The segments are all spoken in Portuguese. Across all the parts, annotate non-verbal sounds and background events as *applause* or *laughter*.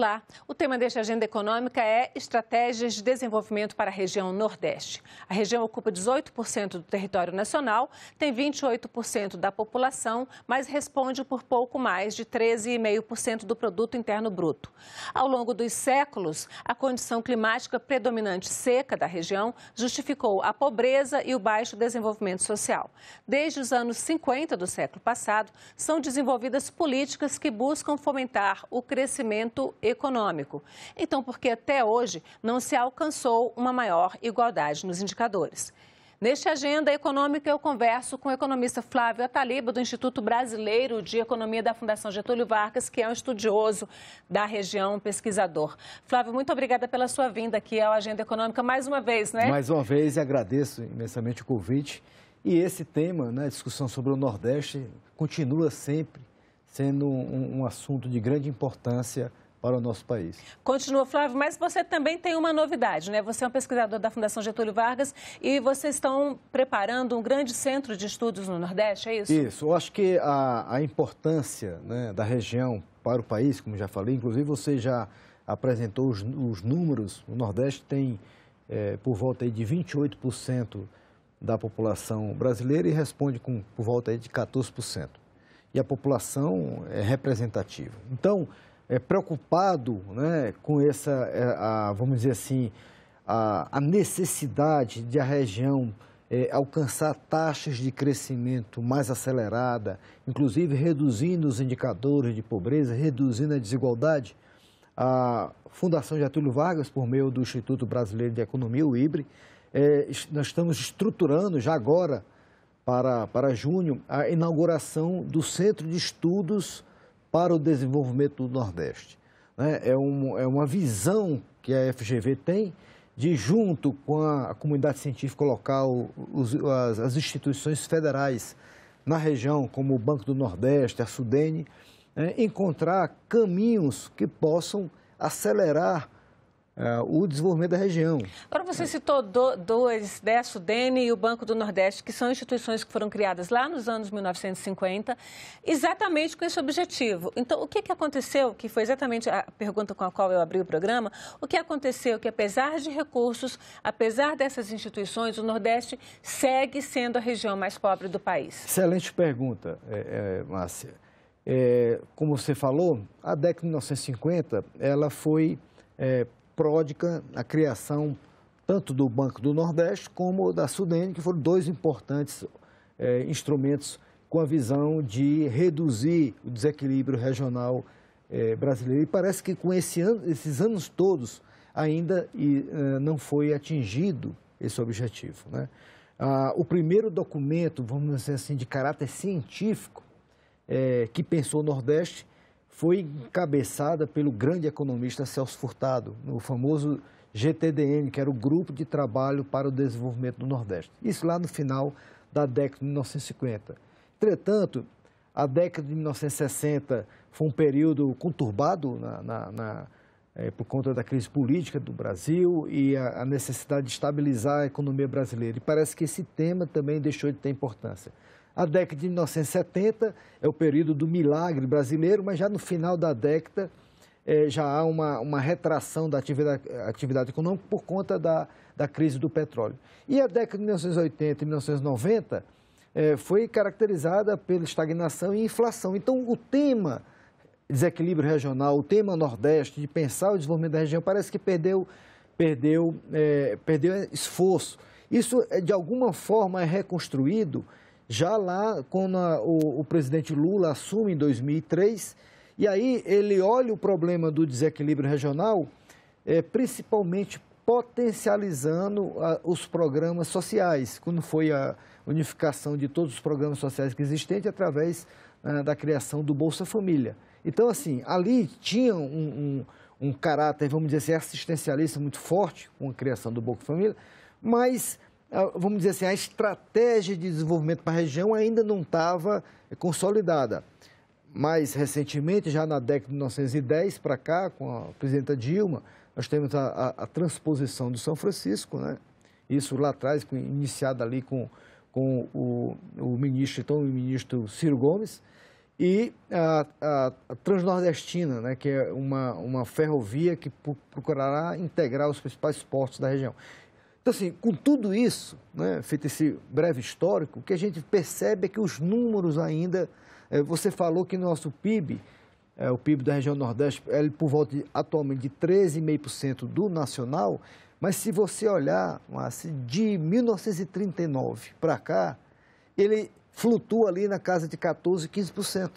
Olá, o tema desta agenda econômica é Estratégias de Desenvolvimento para a Região Nordeste. A região ocupa 18% do território nacional, tem 28% da população, mas responde por pouco mais de 13,5% do produto interno bruto. Ao longo dos séculos, a condição climática predominante seca da região justificou a pobreza e o baixo desenvolvimento social. Desde os anos 50 do século passado, são desenvolvidas políticas que buscam fomentar o crescimento econômico econômico. Então, porque até hoje não se alcançou uma maior igualdade nos indicadores. Neste Agenda Econômica, eu converso com o economista Flávio Ataliba, do Instituto Brasileiro de Economia da Fundação Getúlio Vargas, que é um estudioso da região, um pesquisador. Flávio, muito obrigada pela sua vinda aqui ao Agenda Econômica mais uma vez, né? Mais uma vez, agradeço imensamente o convite. E esse tema, né, a discussão sobre o Nordeste, continua sempre sendo um, um assunto de grande importância para o nosso país. Continua, Flávio, mas você também tem uma novidade, né? Você é um pesquisador da Fundação Getúlio Vargas e vocês estão preparando um grande centro de estudos no Nordeste, é isso? Isso. Eu acho que a, a importância né, da região para o país, como já falei, inclusive você já apresentou os, os números, o Nordeste tem é, por volta aí de 28% da população brasileira e responde com por volta aí de 14%. E a população é representativa. Então, é, preocupado né, com essa, é, a, vamos dizer assim, a, a necessidade de a região é, alcançar taxas de crescimento mais acelerada, inclusive reduzindo os indicadores de pobreza, reduzindo a desigualdade. A Fundação Getúlio Vargas, por meio do Instituto Brasileiro de Economia, o IBRE, é, nós estamos estruturando já agora, para, para junho, a inauguração do Centro de Estudos para o desenvolvimento do Nordeste. Né? É, um, é uma visão que a FGV tem de, junto com a comunidade científica local, os, as, as, instituições federais na região, como o Banco do Nordeste, a Sudene, né? encontrar caminhos que possam acelerar o desenvolvimento da região. Agora, você citou do, dois, né, Sudene e o Banco do Nordeste, que são instituições que foram criadas lá nos anos 1950, exatamente com esse objetivo. Então, o que, que aconteceu, que foi exatamente a pergunta com a qual eu abri o programa, o que aconteceu que, apesar de recursos, apesar dessas instituições, o Nordeste segue sendo a região mais pobre do país? Excelente pergunta, é, é, Márcia. É, como você falou, a década de 1950, ela foi é, pródiga a criação tanto do Banco do Nordeste como da Sudene, que foram dois importantes é, instrumentos com a visão de reduzir o desequilíbrio regional é, brasileiro. E parece que com esse ano, esses anos todos ainda e, é, não foi atingido esse objetivo. Né? Ah, o primeiro documento, vamos dizer assim, de caráter científico é, que pensou o Nordeste foi encabeçada pelo grande economista Celso Furtado, no famoso GTDN, que era o Grupo de Trabalho para o Desenvolvimento do Nordeste. Isso lá no final da década de 1950. Entretanto, a década de 1960 foi um período conturbado na, na, na, é, por conta da crise política do Brasil e a, a necessidade de estabilizar a economia brasileira. E parece que esse tema também deixou de ter importância. A década de 1970 é o período do milagre brasileiro, mas já no final da década é, já há uma, uma retração da atividade, atividade, econômica por conta da, da crise do petróleo. E a década de 1980 e 1990 é, foi caracterizada pela estagnação e inflação. Então, o tema desequilíbrio regional, o tema Nordeste, de pensar o desenvolvimento da região, parece que perdeu, perdeu, é, perdeu esforço. Isso, é, de alguma forma, é reconstruído já lá quando a, o, o presidente Lula assume em 2003, e aí ele olha o problema do desequilíbrio regional, é, principalmente potencializando a, os programas sociais, quando foi a unificação de todos os programas sociais que existentes através a, ah, da criação do Bolsa Família. Então, assim, ali tinha um, um, um caráter, vamos dizer assim, assistencialista muito forte com a criação do Bolsa Família, mas vamos dizer assim, a estratégia de desenvolvimento para a região ainda não estava é, consolidada. Mais recentemente, já na década de 1910 para cá, com a presidenta Dilma, nós temos a, a, a transposição do São Francisco, né? isso lá atrás, com, iniciado ali com, com o, o ministro, então o ministro Ciro Gomes, e a, a, a, Transnordestina, né, que é uma, uma ferrovia que procurará integrar os principais portos da região. Então, assim, com tudo isso, né, feito esse breve histórico, o que a gente percebe é que os números ainda. É, você falou que nosso PIB, é, o PIB da região Nordeste, é por volta de, atualmente de 13,5% do nacional, mas se você olhar, Márcio, de 1939 para cá, ele flutua ali na casa de 14%, 15%.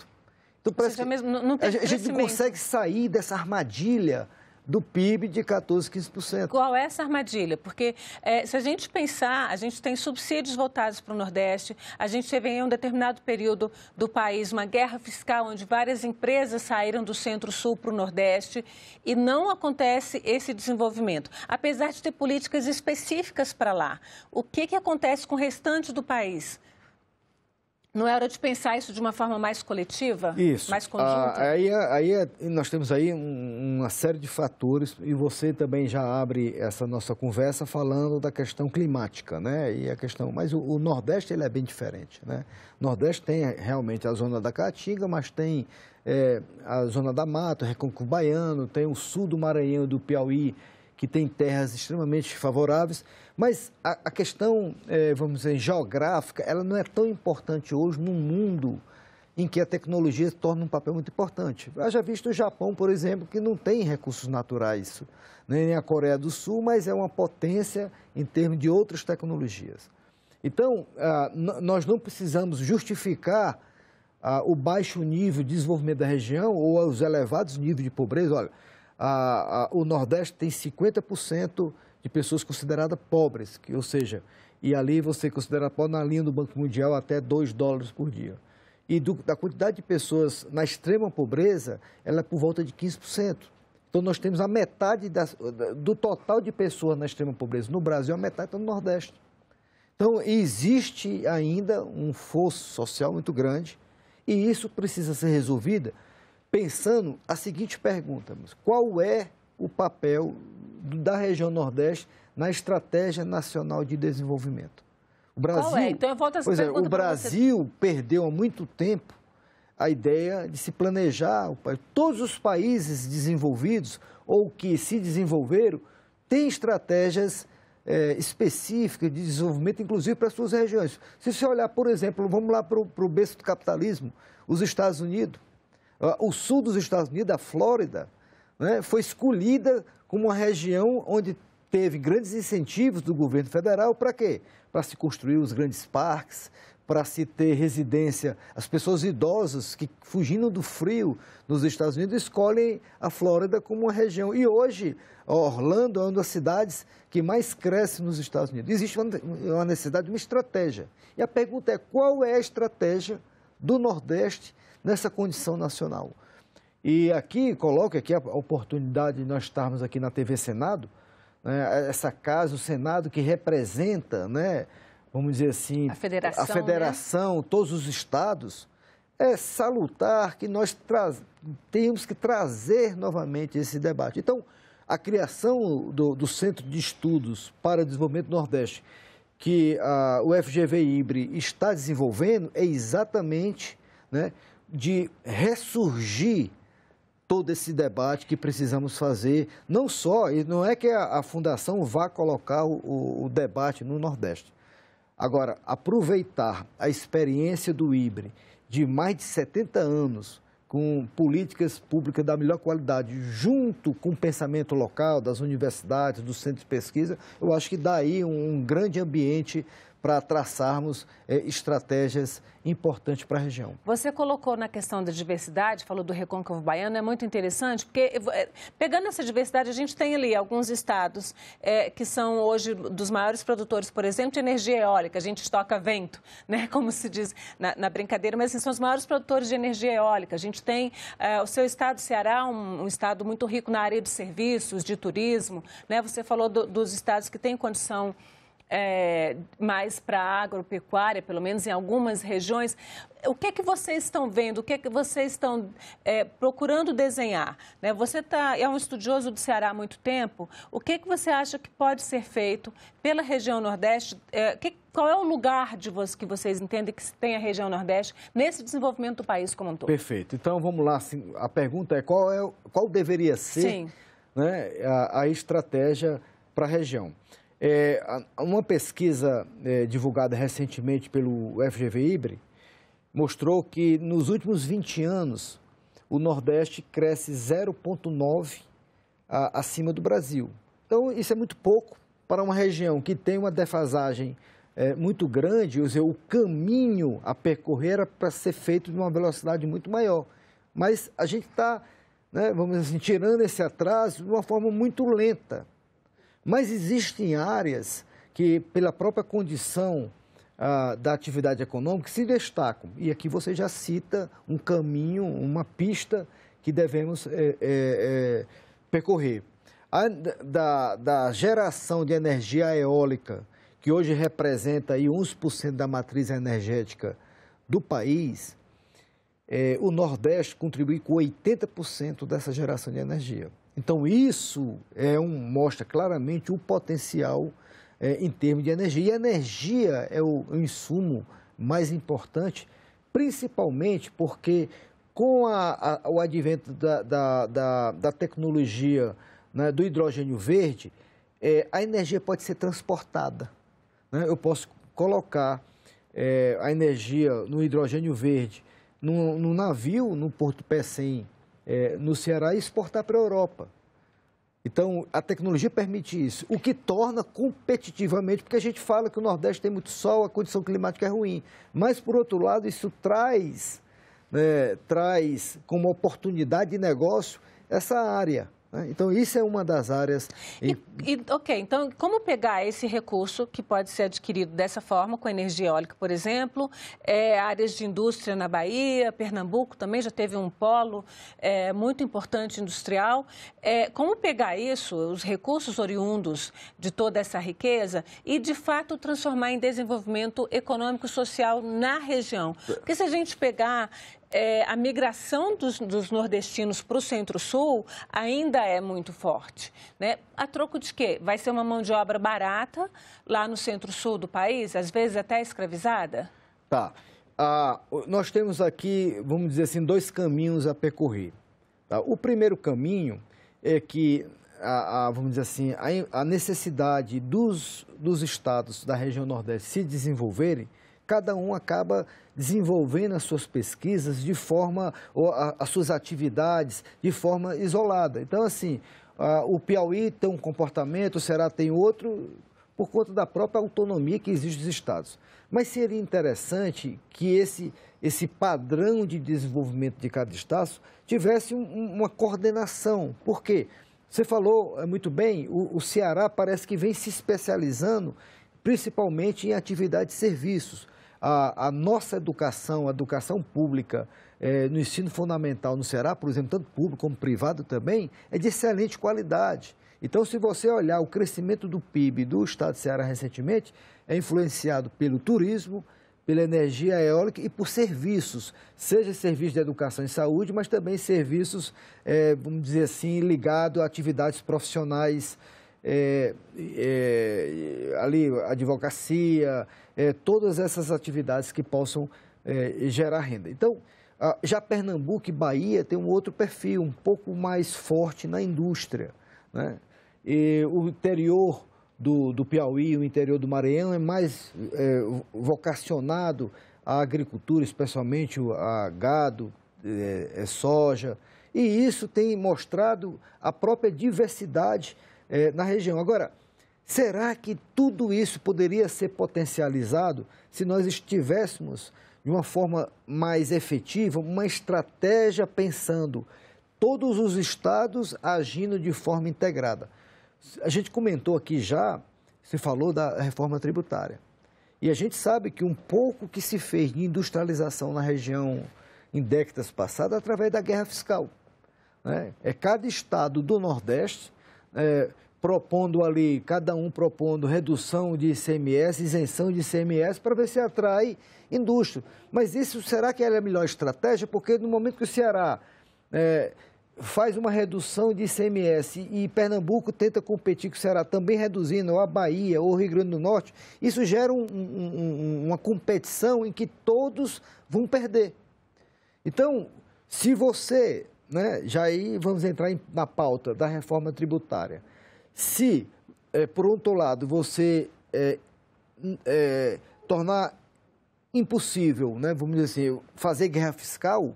Então, parece seja, que mesmo, não, a gente não consegue sair dessa armadilha do PIB de 14, 15%. Qual é essa armadilha? Porque é, se a gente pensar, a gente tem subsídios voltados para o Nordeste, a gente teve em um determinado período do país uma guerra fiscal onde várias empresas saíram do centro-sul para o Nordeste e não acontece esse desenvolvimento, apesar de ter políticas específicas para lá. O que, que acontece com o restante do país? Não é hora de pensar isso de uma forma mais coletiva? Isso. Mais conjunta? Ah, aí, é, aí é, nós temos aí um, uma série de fatores e você também já abre essa nossa conversa falando da questão climática, né? E a questão, mas o, o Nordeste ele é bem diferente, né? O Nordeste tem realmente a zona da Caatinga, mas tem é, a zona da Mata, Recôncavo Baiano, tem o sul do Maranhão e do Piauí, que tem terras extremamente favoráveis, mas a, a questão, é, vamos dizer, geográfica, ela não é tão importante hoje no mundo em que a tecnologia torna um papel muito importante. Haja visto o Japão, por exemplo, que não tem recursos naturais, né, nem a Coreia do Sul, mas é uma potência em termos de outras tecnologias. Então, ah, nós não precisamos justificar ah, o baixo nível de desenvolvimento da região ou os elevados níveis de pobreza. Olha, a, a, o Nordeste tem 50% de pessoas consideradas pobres, que, ou seja, e ali você considera pobre na linha do Banco Mundial até 2 dólares por dia. E do, da quantidade de pessoas na extrema pobreza, ela é por volta de 15%. Então, nós temos a metade das, do total de pessoas na extrema pobreza no Brasil, a metade está no Nordeste. Então, existe ainda um fosso social muito grande e isso precisa ser resolvido pensando a seguinte pergunta: qual é o papel da região Nordeste na estratégia nacional de desenvolvimento? O é? Brasil, é? Então eu volto a pois é, o Brasil perdeu há muito tempo a ideia de se planejar. Todos os países desenvolvidos ou que se desenvolveram têm estratégias é, específicas de desenvolvimento, inclusive para suas regiões. Se você olhar, por exemplo, vamos lá para o berço do capitalismo, os Estados Unidos, o sul dos Estados Unidos, a Flórida, né, foi escolhida como uma região onde teve grandes incentivos do governo federal para quê? Para se construir os grandes parques, para se ter residência. As pessoas idosas que, fugindo do frio nos Estados Unidos, escolhem a Flórida como uma região. E hoje, Orlando é uma das cidades que mais cresce nos Estados Unidos. Existe uma necessidade de uma estratégia. E a pergunta é: qual é a estratégia? do Nordeste nessa condição nacional. E aqui, coloco aqui a oportunidade de nós estarmos aqui na TV Senado, né, essa casa, o Senado que representa, né, vamos dizer assim, a federação, a federação né? todos os estados, é salutar que nós temos que trazer novamente esse debate. Então, a criação do, do Centro de Estudos para o Desenvolvimento do Nordeste, que a, ah, o FGV Ibre está desenvolvendo é exatamente né, de ressurgir todo esse debate que precisamos fazer, não só, e não é que a, a Fundação vá colocar o, o, debate no Nordeste. Agora, aproveitar a experiência do IBRE de mais de 70 anos com políticas públicas da melhor qualidade, junto com o pensamento local, das universidades, dos centros de pesquisa, eu acho que daí um, um grande ambiente para traçarmos é, estratégias importantes para a região. Você colocou na questão da diversidade, falou do Recôncavo Baiano, é muito interessante, porque é, é, pegando essa diversidade, a gente tem ali alguns estados é, que são hoje dos maiores produtores, por exemplo, de energia eólica. A gente estoca vento, *laughs* né, como se diz na, na brincadeira, mas assim, são os maiores produtores de energia eólica. A gente tem é, o seu estado, Ceará, um, um, estado muito rico na área de serviços, de turismo. Né? Você falou do, dos estados que têm condição é, mais para a agropecuária, pelo menos em algumas regiões. O que é que vocês estão vendo? O que é que vocês estão é, procurando desenhar? Né? Você tá, é um estudioso do Ceará há muito tempo. O que é que você acha que pode ser feito pela região Nordeste? É, que, qual é o lugar de você, que vocês entendem que tem a região Nordeste nesse desenvolvimento do país como um todo? Perfeito. Então, vamos lá. Assim, a pergunta é qual, é, qual deveria ser né, a, a estratégia para a região. É, uma pesquisa é, divulgada recentemente pelo FGV Ibre mostrou que nos últimos 20 anos o Nordeste cresce 0,9 acima do Brasil. Então, isso é muito pouco para uma região que tem uma defasagem é, muito grande, ou seja, o caminho a percorrer era para ser feito de uma velocidade muito maior. Mas a gente está, né, vamos dizer assim, tirando esse atraso de uma forma muito lenta. Mas existem áreas que, pela própria condição ah, da atividade econômica, se destacam. E aqui você já cita um caminho, uma pista que devemos é, é, percorrer. A, da, da geração de energia eólica, que hoje representa aí 11% da matriz energética do país, é, o Nordeste contribui com 80% dessa geração de energia. Então, isso é um, mostra claramente o potencial é, em termos de energia. E a energia é o, é o insumo mais importante, principalmente porque com a, a, o advento da, da, da, da tecnologia né, do hidrogênio verde, é, a energia pode ser transportada. Né? Eu posso colocar é, a energia no hidrogênio verde num, navio, no Porto pé 100 é, no Ceará e exportar para a Europa. Então, a tecnologia permite isso, o que torna competitivamente, porque a gente fala que o Nordeste tem muito sol, a condição climática é ruim. Mas, por outro lado, isso traz, né, traz como oportunidade de negócio essa área. Né? Então, isso é uma das áreas. E, e, ok, então, como pegar esse recurso que pode ser adquirido dessa forma, com energia eólica, por exemplo, é, áreas de indústria na Bahia, Pernambuco também já teve um polo é, muito importante industrial. É, como pegar isso, os recursos oriundos de toda essa riqueza, e de fato transformar em desenvolvimento econômico e social na região? É. Porque se a gente pegar é, a migração dos, dos nordestinos para o Centro-Sul ainda é muito forte. Né? A troco de quê? Vai ser uma mão de obra barata lá no Centro-Sul do país, às vezes até escravizada? Tá. Ah, nós temos aqui, vamos dizer assim, dois caminhos a percorrer. Tá? O primeiro caminho é que a, a, vamos dizer assim, a, a, necessidade dos, dos estados da região Nordeste se desenvolverem cada um acaba desenvolvendo as suas pesquisas de forma, ou a, as suas atividades de forma isolada. Então, assim, a, o Piauí tem um comportamento, o Ceará tem outro, por conta da própria autonomia que existe dos estados. Mas seria interessante que esse, esse padrão de desenvolvimento de cada estado tivesse um, uma coordenação. Por quê? Você falou é, muito bem, o, o Ceará parece que vem se especializando principalmente em atividade de serviços a, a nossa educação, a educação pública, é, no ensino fundamental no Ceará, por exemplo, tanto público como privado também, é de excelente qualidade. Então, se você olhar o crescimento do PIB do estado de Ceará recentemente, é influenciado pelo turismo, pela energia eólica e por serviços, seja serviço de educação e saúde, mas também serviços, é, vamos dizer assim, ligado a atividades profissionais, é, é ali, advocacia, é, todas essas atividades que possam é, gerar renda. Então, ah, já Pernambuco e Bahia tem um outro perfil, um pouco mais forte na indústria. Né? E o interior do, do Piauí, o interior do Maranhão é mais é, vocacionado à agricultura, especialmente a gado, é, soja. E isso tem mostrado a própria diversidade é, na região. Agora, Será que tudo isso poderia ser potencializado se nós estivéssemos de uma forma mais efetiva, uma estratégia pensando todos os estados agindo de forma integrada? A gente comentou aqui já, se falou da reforma tributária. E a gente sabe que um pouco que se fez de industrialização na região em décadas passadas através da guerra fiscal. Né? É cada estado do Nordeste é, propondo ali, cada um propondo redução de ICMS, isenção de ICMS, para ver se atrai indústria. Mas isso será que é a melhor estratégia? Porque no momento que o Ceará é, faz uma redução de ICMS e Pernambuco tenta competir com o Ceará, também reduzindo, ou a Bahia, ou o Rio Grande do Norte, isso gera um, um, uma competição em que todos vão perder. Então, se você, né, já aí vamos entrar na pauta da reforma tributária se, é, por outro lado, você é, é, tornar impossível, né, vamos dizer assim, fazer guerra fiscal,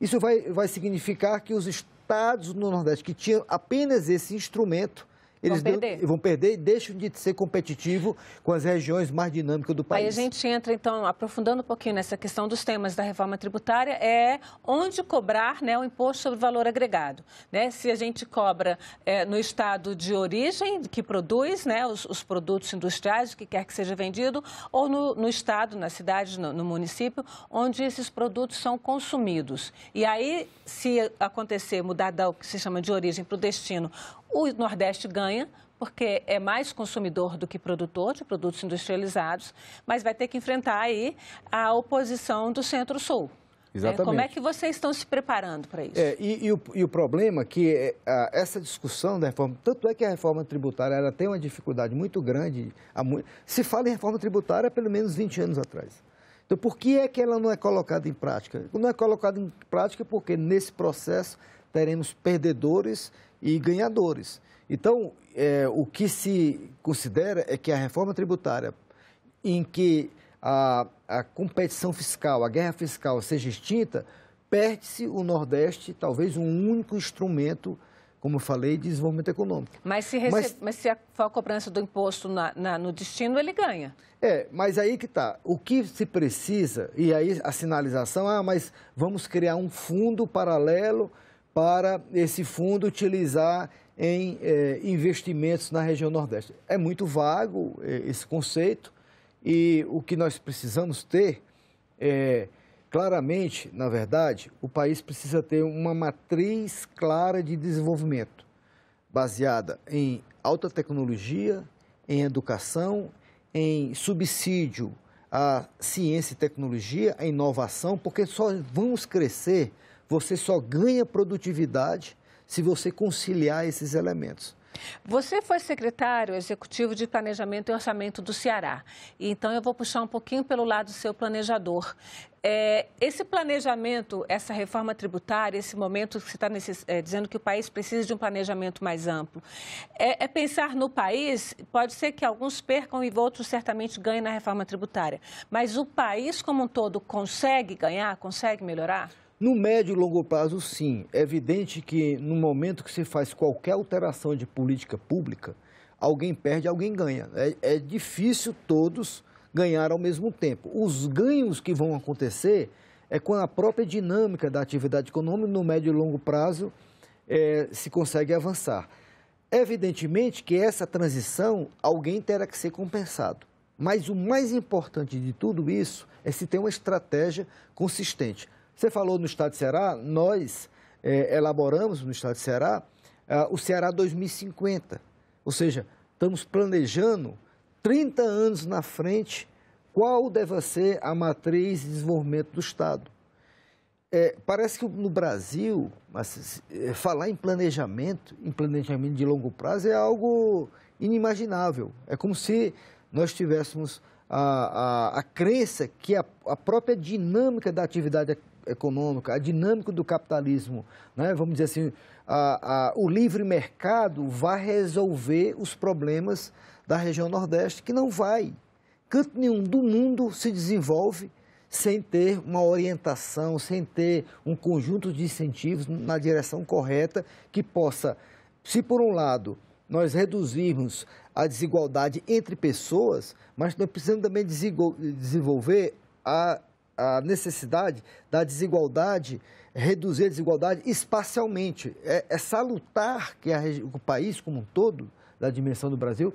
isso vai, vai significar que os estados do Nordeste que tinham apenas esse instrumento eles vão perder. De, vão perder e deixam de ser competitivo com as regiões mais dinâmicas do país. Aí a gente entra, então, aprofundando um pouquinho nessa questão dos temas da reforma tributária, é onde cobrar né, o imposto sobre valor agregado. Né? Se a gente cobra é, no estado de origem que produz né, os, os, produtos industriais, que quer que seja vendido, ou no, no estado, na cidade, no, no município, onde esses produtos são consumidos. E aí, se acontecer mudar da o que se chama de origem para o destino o Nordeste ganha, porque é mais consumidor do que produtor de produtos industrializados, mas vai ter que enfrentar aí a oposição do Centro-Sul. Né? Exatamente. como é que vocês estão se preparando para isso? É, e, e, o, e, o, problema é que é, a, essa discussão da reforma, tanto é que a reforma tributária ela tem uma dificuldade muito grande. se fala em reforma tributária há pelo menos 20 anos atrás. Então, por que é que ela não é colocada em prática? Não é colocada em prática porque nesse processo teremos perdedores e ganhadores. Então, é, o que se considera é que a reforma tributária, em que a, a competição fiscal, a guerra fiscal seja extinta, perde-se o Nordeste, talvez um único instrumento, como eu falei, de desenvolvimento econômico. Mas se, rece... mas, mas se for a cobrança do imposto na, na, no destino, ele ganha. É, mas aí que está. O que se precisa, e aí a sinalização, ah, mas vamos criar um fundo paralelo para esse fundo utilizar em eh, investimentos na região Nordeste. É muito vago eh, esse conceito e o que nós precisamos ter é. Claramente, na verdade, o país precisa ter uma matriz clara de desenvolvimento, baseada em alta tecnologia, em educação, em subsídio à ciência e tecnologia, à inovação, porque só vamos crescer você só ganha produtividade se você conciliar esses elementos. Você foi secretário executivo de Planejamento e Orçamento do Ceará. Então, eu vou puxar um pouquinho pelo lado do seu planejador. É, esse planejamento, essa reforma tributária, esse momento que você está é, dizendo que o país precisa de um planejamento mais amplo, é, é, pensar no país. Pode ser que alguns percam e outros certamente ganhem na reforma tributária. Mas o país como um todo consegue ganhar, consegue melhorar? No médio e longo prazo, sim. É evidente que no momento que se faz qualquer alteração de política pública, alguém perde, alguém ganha. É, é difícil todos ganhar ao mesmo tempo. Os ganhos que vão acontecer é com a própria dinâmica da atividade econômica no médio e longo prazo é, se consegue avançar. Evidentemente que essa transição alguém terá que ser compensado. Mas o mais importante de tudo isso é se ter uma estratégia consistente. Você falou no Estado de Ceará, nós é, elaboramos no Estado de Ceará é, o Ceará 2050. Ou seja, estamos planejando 30 anos na frente qual deve ser a matriz de desenvolvimento do Estado. É, parece que no Brasil, mas, é, falar em planejamento, em planejamento de longo prazo, é algo inimaginável. É como se nós tivéssemos a, a, a crença que a, a própria dinâmica da atividade econômica, a dinâmica do capitalismo, né? vamos dizer assim, a, a, o livre mercado vai resolver os problemas da região Nordeste, que não vai. Canto nenhum do mundo se desenvolve sem ter uma orientação, sem ter um conjunto de incentivos na direção correta que possa, se por um lado nós reduzirmos a desigualdade entre pessoas, mas nós precisamos também desenvolver a a necessidade da desigualdade, reduzir a desigualdade espacialmente. É, é salutar que a, o país como um todo, da dimensão do Brasil,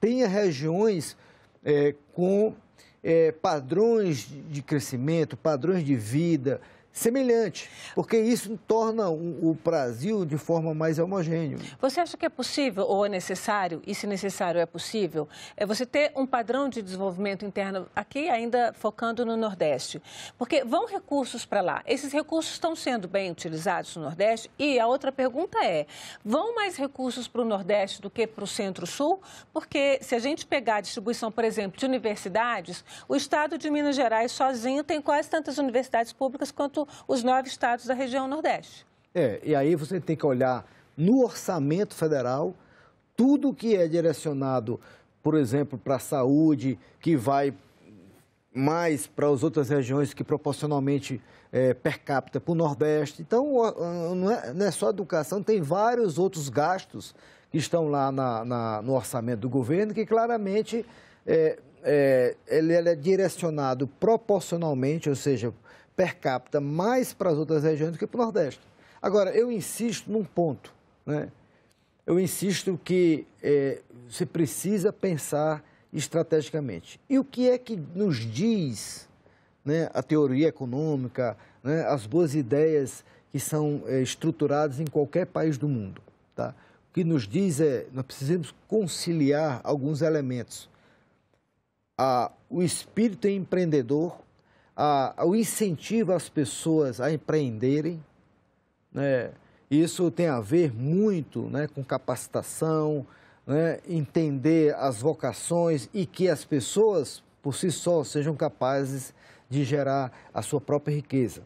tenha regiões é, com é, padrões de crescimento, padrões de vida, semelhante, porque isso torna o, Brasil de forma mais homogênea. Você acha que é possível ou é necessário, e se necessário é possível, é você ter um padrão de desenvolvimento interno aqui, ainda focando no Nordeste? Porque vão recursos para lá, esses recursos estão sendo bem utilizados no Nordeste? E a outra pergunta é, vão mais recursos para o Nordeste do que para o Centro-Sul? Porque se a gente pegar a distribuição, por exemplo, de universidades, o Estado de Minas Gerais sozinho tem quase tantas universidades públicas quanto os nove estados da região Nordeste. É, e aí você tem que olhar no orçamento federal tudo que é direcionado, por exemplo, para a saúde, que vai mais para as outras regiões que proporcionalmente é, per capita para o Nordeste. Então, ah, não é, não é, só educação, tem vários outros gastos que estão lá na, na, no orçamento do governo que claramente é, é ele, ele é direcionado proporcionalmente, ou seja, per capita mais para as outras regiões do que para o Nordeste. Agora, eu insisto num ponto. Né? Eu insisto que é, você precisa pensar estrategicamente. E o que é que nos diz né, a teoria econômica, né, as boas ideias que são é, estruturadas em qualquer país do mundo? Tá? O que nos diz é nós precisamos conciliar alguns elementos. A, o espírito empreendedor a, o incentivo às pessoas a empreenderem. Né? Isso tem a ver muito né, com capacitação, né, entender as vocações e que as pessoas, por si só, sejam capazes de gerar a sua própria riqueza.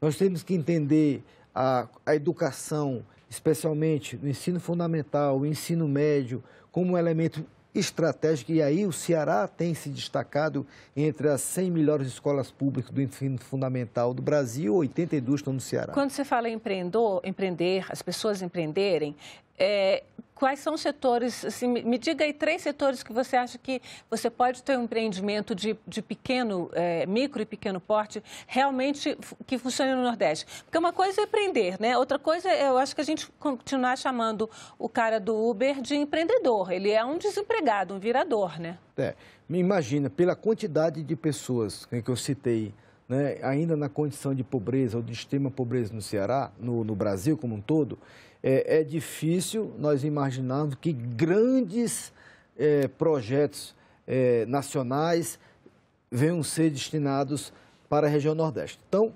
Nós temos que entender a, a educação, especialmente no ensino fundamental, o ensino médio, como um elemento estratégica. E aí o Ceará tem se destacado entre as 100 melhores escolas públicas do ensino fundamental do Brasil, 82 estão no Ceará. Quando você fala em empreender, as pessoas empreenderem, é, quais são os setores, assim, me diga aí três setores que você acha que você pode ter um empreendimento de, de pequeno, é, micro e pequeno porte, realmente que funcione no Nordeste. Porque uma coisa é empreender, né? Outra coisa, é, eu acho que a gente continuar chamando o cara do Uber de empreendedor. Ele é um desempregado, um virador, né? É, me imagina, pela quantidade de pessoas né, que eu citei né, ainda na condição de pobreza ou de extrema pobreza no Ceará, no, no Brasil como um todo, é, é difícil nós imaginarmos que grandes é, projetos é, nacionais venham ser destinados para a região Nordeste. Então,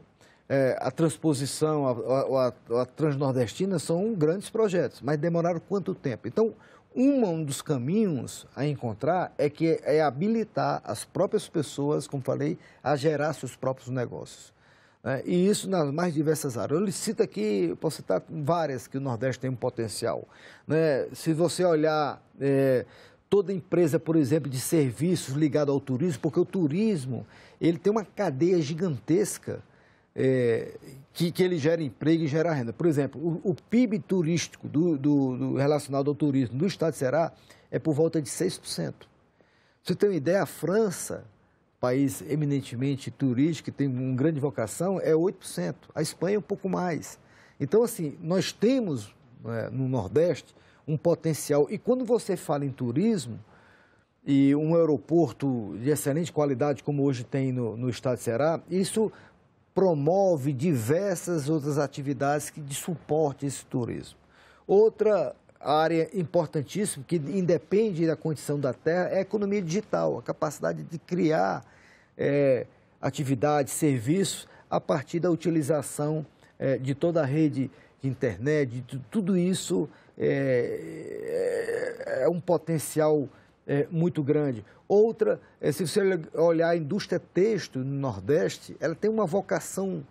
é, a transposição, a, a, a, a transnordestina são grandes projetos, mas demoraram quanto tempo? Então, um dos caminhos a encontrar é que é habilitar as próprias pessoas, como falei, a gerar seus próprios negócios. É, e isso nas mais diversas áreas. Eu cito aqui, posso citar várias que o Nordeste tem um potencial. Né? Se você olhar é, toda empresa, por exemplo, de serviços ligado ao turismo, porque o turismo ele tem uma cadeia gigantesca é, que, que, ele gera emprego e gera renda. Por exemplo, o, o PIB turístico do, do, do, relacionado ao turismo do estado de Ceará é por volta de 6%. Você tem uma ideia, a França, país eminentemente turístico, que tem uma grande vocação, é 8%. A Espanha é um pouco mais. Então, assim, nós temos é, no Nordeste um potencial. E quando você fala em turismo e um aeroporto de excelente qualidade, como hoje tem no, no estado de Ceará, isso promove diversas outras atividades que de suporte esse turismo. Outra área importantíssima, que independe da condição da terra, é a economia digital, a capacidade de criar é, atividades, serviços, a partir da utilização é, de toda a rede de internet, de tudo isso é, é, é um potencial é, muito grande. Outra, é, se você olhar a indústria texto no Nordeste, ela tem uma vocação,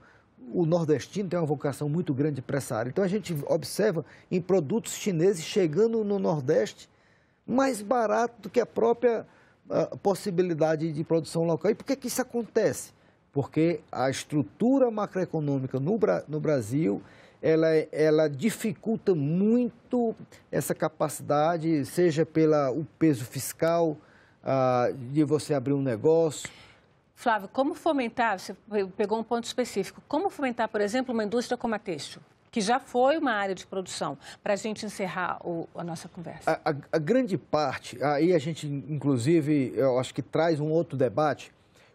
o nordestino tem uma vocação muito grande para essa área. Então a gente observa em produtos chineses chegando no Nordeste mais barato do que a própria a possibilidade de produção local. E por que, que isso acontece? Porque a estrutura macroeconômica no, no Brasil ela, ela dificulta muito essa capacidade, seja pelo peso fiscal, de você abrir um negócio. Flávio, como fomentar, você pegou um ponto específico, como fomentar, por exemplo, uma indústria como a têxtil, que já foi uma área de produção, para a gente encerrar o, a nossa conversa? A, a, a grande parte, aí a gente, inclusive, eu acho que traz um outro debate.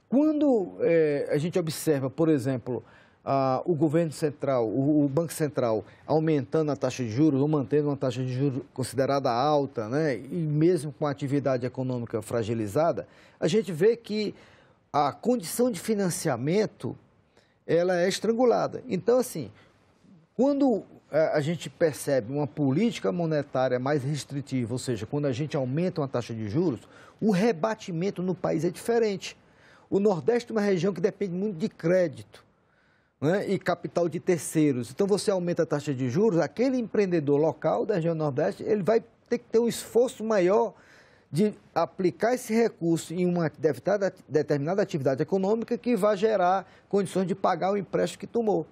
Quando é, a gente observa, por exemplo, ah, o governo central, o, o, Banco Central aumentando a taxa de juros ou mantendo uma taxa de juros considerada alta, né, e mesmo com a atividade econômica fragilizada, a gente vê que a condição de financiamento ela é estrangulada. Então, assim, quando é, a gente percebe uma política monetária mais restritiva, ou seja, quando a gente aumenta uma taxa de juros, o rebatimento no país é diferente. O Nordeste é uma região que depende muito de crédito né, e capital de terceiros. Então você aumenta a taxa de juros, aquele empreendedor local da região Nordeste, ele vai ter que ter um esforço maior de aplicar esse recurso em uma determinada atividade econômica que vai gerar condições de pagar o empréstimo que tomou.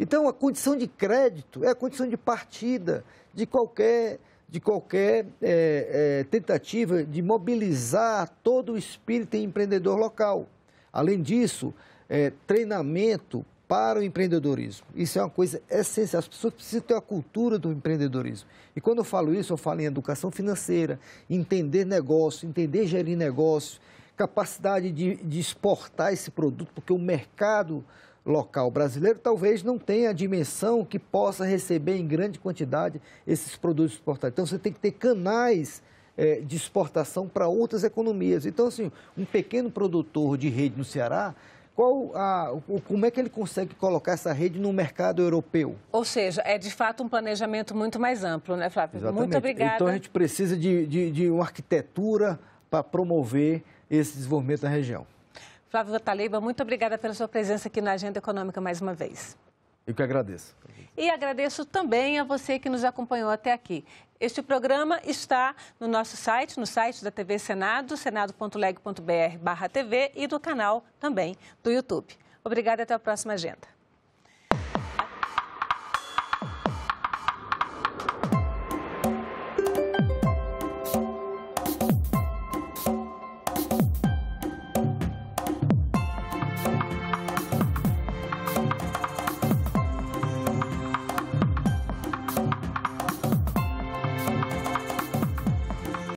Então, a condição de crédito é a condição de partida de qualquer, de qualquer é, é, tentativa de mobilizar todo o espírito empreendedor local. Além disso, é, treinamento para o empreendedorismo. Isso é uma coisa essencial. As pessoas precisam ter a cultura do empreendedorismo. E quando eu falo isso, eu falo em educação financeira, entender negócio, entender gerir negócio, capacidade de, de exportar esse produto, porque o mercado local brasileiro talvez não tenha a dimensão que possa receber em grande quantidade esses produtos exportados. Então, você tem que ter canais é, de exportação para outras economias. Então, assim, um pequeno produtor de rede no Ceará qual a, o, como é que ele consegue colocar essa rede no mercado europeu? Ou seja, é de fato um planejamento muito mais amplo, né, Flávio? Exatamente. Muito obrigada. Então a gente precisa de, de, de uma arquitetura para promover esse desenvolvimento na região. Flávio Vataleiba, muito obrigada pela sua presença aqui na Agenda Econômica mais uma vez. Eu que agradeço. E agradeço também a você que nos acompanhou até aqui. Este programa está no nosso site, no site da TV Senado, senado.leg.br/tv e do canal também do YouTube. Obrigada até a próxima agenda.